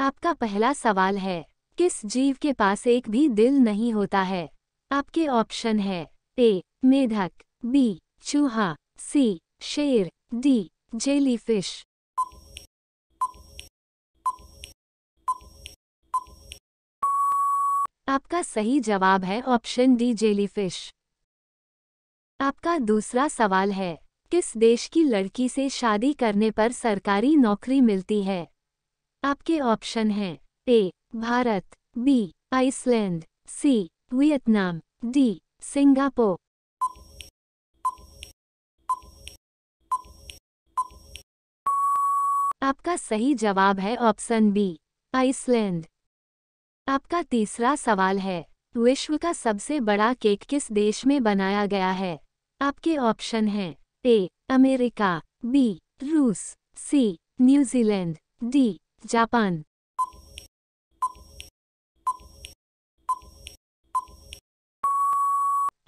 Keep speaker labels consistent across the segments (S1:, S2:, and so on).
S1: आपका पहला सवाल है किस जीव के पास एक भी दिल नहीं होता है आपके ऑप्शन है ए मेधक बी चूहा सी शेर डी जेलीफिश आपका सही जवाब है ऑप्शन डी जेलीफिश आपका दूसरा सवाल है किस देश की लड़की से शादी करने पर सरकारी नौकरी मिलती है आपके ऑप्शन हैं A Bharat B Iceland C Vietnam D Singapore आपका सही जवाब है ऑप्शन बी आइसलैंड आपका तीसरा सवाल है विश्व का सबसे बड़ा केक किस देश में बनाया गया है आपके ऑप्शन हैं ए अमेरिका बी रूस सी न्यूजीलैंड डी जापान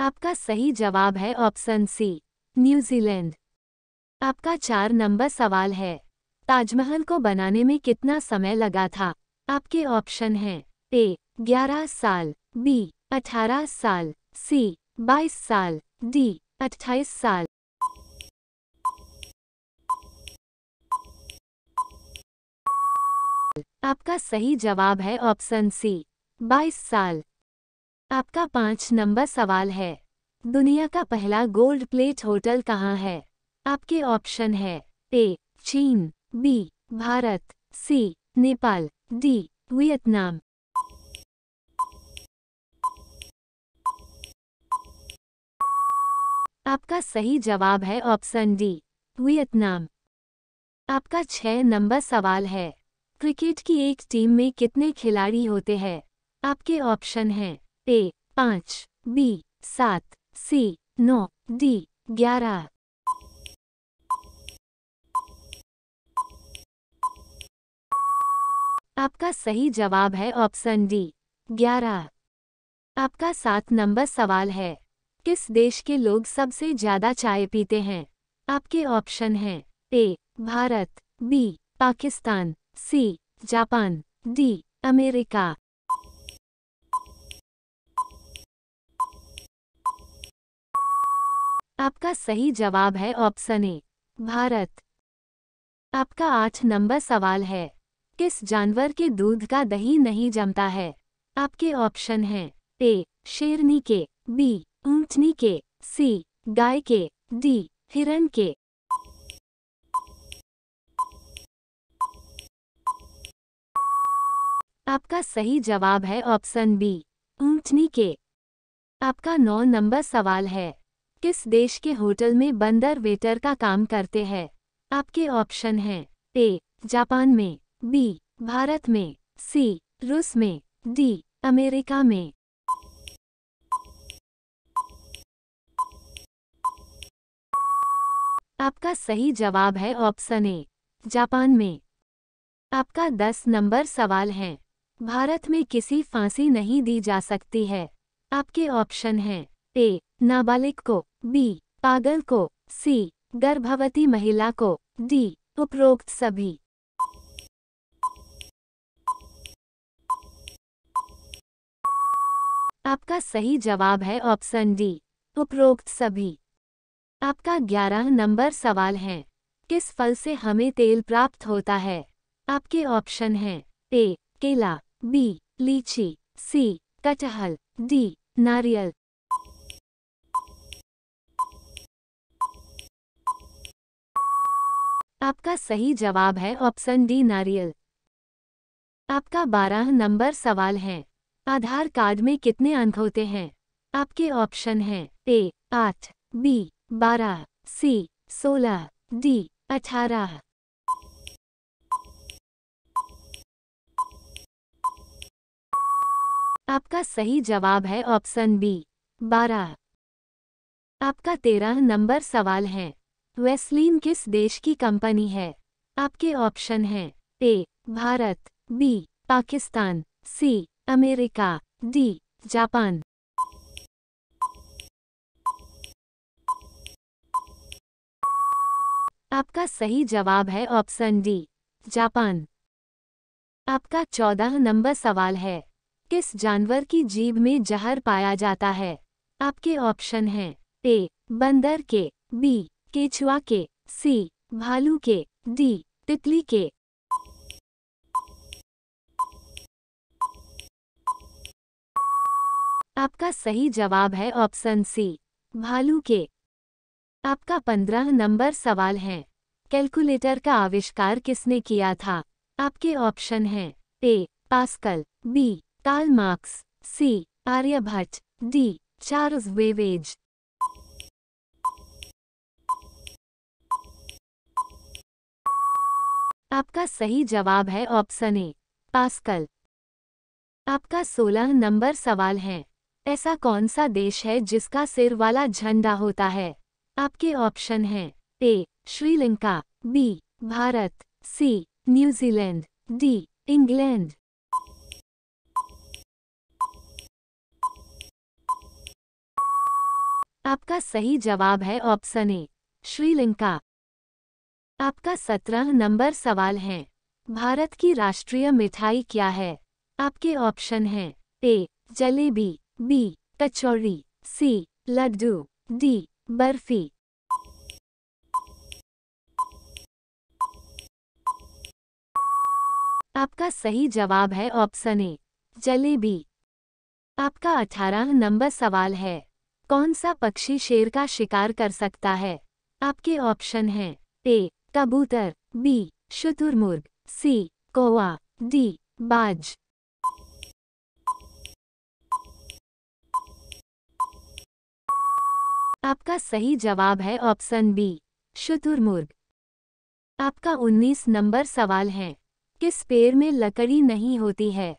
S1: आपका सही जवाब है ऑप्शन सी न्यूजीलैंड आपका चार नंबर सवाल है ताजमहल को बनाने में कितना समय लगा था आपके ऑप्शन हैं ए ग्यारह साल बी अठारह साल सी बाईस साल डी अट्ठाईस साल आपका सही जवाब है ऑप्शन सी बाईस साल आपका पाँच नंबर सवाल है दुनिया का पहला गोल्ड प्लेट होटल कहाँ है आपके ऑप्शन है ए चीन B Bharat C Nepal D Vietnam आपका सही जवाब है ऑप्शन डी वियतनाम आपका छह नंबर सवाल है क्रिकेट की एक टीम में कितने खिलाड़ी होते हैं आपके ऑप्शन हैं ए पाँच बी सात सी नौ डी ग्यारह आपका सही जवाब है ऑप्शन डी ग्यारह आपका सात नंबर सवाल है किस देश के लोग सबसे ज्यादा चाय पीते हैं आपके ऑप्शन हैं A Bharat B Pakistan C Japan D America आपका सही जवाब है ऑप्शन ए भारत आपका आठ नंबर सवाल है किस जानवर के दूध का दही नहीं जमता है आपके ऑप्शन हैं ए शेरनी के बी ऊंटनी के सी गाय के डी हिरण के आपका सही जवाब है ऑप्शन बी ऊंटनी के आपका नौ नंबर सवाल है किस देश के होटल में बंदर वेटर का काम करते हैं आपके ऑप्शन हैं ए जापान में बी भारत में सी रूस में डी अमेरिका में आपका सही जवाब है ऑप्शन ए जापान में आपका दस नंबर सवाल है भारत में किसी फांसी नहीं दी जा सकती है आपके ऑप्शन हैं ए नाबालिग को बी पागल को सी गर्भवती महिला को डी उपरोक्त सभी आपका सही जवाब है ऑप्शन डी उपरोक्त सभी आपका ग्यारह नंबर सवाल है किस फल से हमें तेल प्राप्त होता है आपके ऑप्शन हैं ए केला बी लीची सी कटहल डी नारियल आपका सही जवाब है ऑप्शन डी नारियल आपका बारह नंबर सवाल है आधार कार्ड में कितने अंक होते हैं आपके ऑप्शन हैं ए आठ बी बारह सी सोलह डी अठारह आपका सही जवाब है ऑप्शन बी बारह आपका तेरह नंबर सवाल है वेस्लिन किस देश की कंपनी है आपके ऑप्शन हैं A Bharat B Pakistan C America D Japan आपका सही जवाब है ऑप्शन डी जापान आपका चौदह नंबर सवाल है किस जानवर की जीभ में जहर पाया जाता है आपके ऑप्शन हैं ए बंदर के बी केचुआ के सी भालू के डी तितली के आपका सही जवाब है ऑप्शन सी भालू के आपका पंद्रह नंबर सवाल है कैलकुलेटर का आविष्कार किसने किया था आपके ऑप्शन हैं A Pascal B Karl Marx C Aryabhatta D Charles Babbage आपका सही जवाब है ऑप्शन ए पास्कल आपका सोलह नंबर सवाल है ऐसा कौन सा देश है जिसका सिर वाला झंडा होता है आपके ऑप्शन हैं A Sri Lanka B Bharat C New Zealand D England आपका सही जवाब है ऑप्शन ए श्रीलंका आपका सत्रह नंबर सवाल है भारत की राष्ट्रीय मिठाई क्या है आपके ऑप्शन हैं A jalebi B kachori C laddu D barfi आपका सही जवाब है ऑप्शन ए जलेबी आपका अठारह नंबर सवाल है कौन सा पक्षी शेर का शिकार कर सकता है आपके ऑप्शन हैं ए कबूतर बी शुतुरमुर्ग सी कोवा डी बाज आपका सही जवाब है ऑप्शन बी शुतुरमुर्ग आपका 19 नंबर सवाल है किस पेड़ में लकड़ी नहीं होती है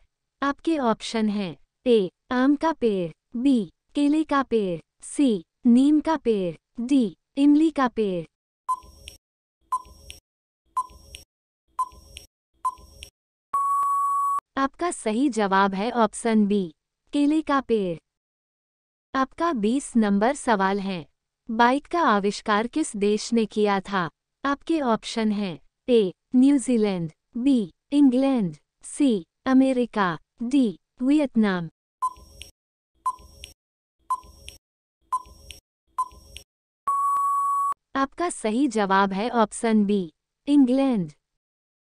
S1: आपके ऑप्शन हैं ए आम का पेड़ बी केले का पेड़ सी नीम का पेड़ डी इमली का पेड़ आपका सही जवाब है ऑप्शन बी केले का पेड़ आपका 20 नंबर सवाल है बाइक का आविष्कार किस देश ने किया था आपके ऑप्शन हैं A New Zealand B England C America D Vietnam आपका सही जवाब है ऑप्शन बी इंग्लैंड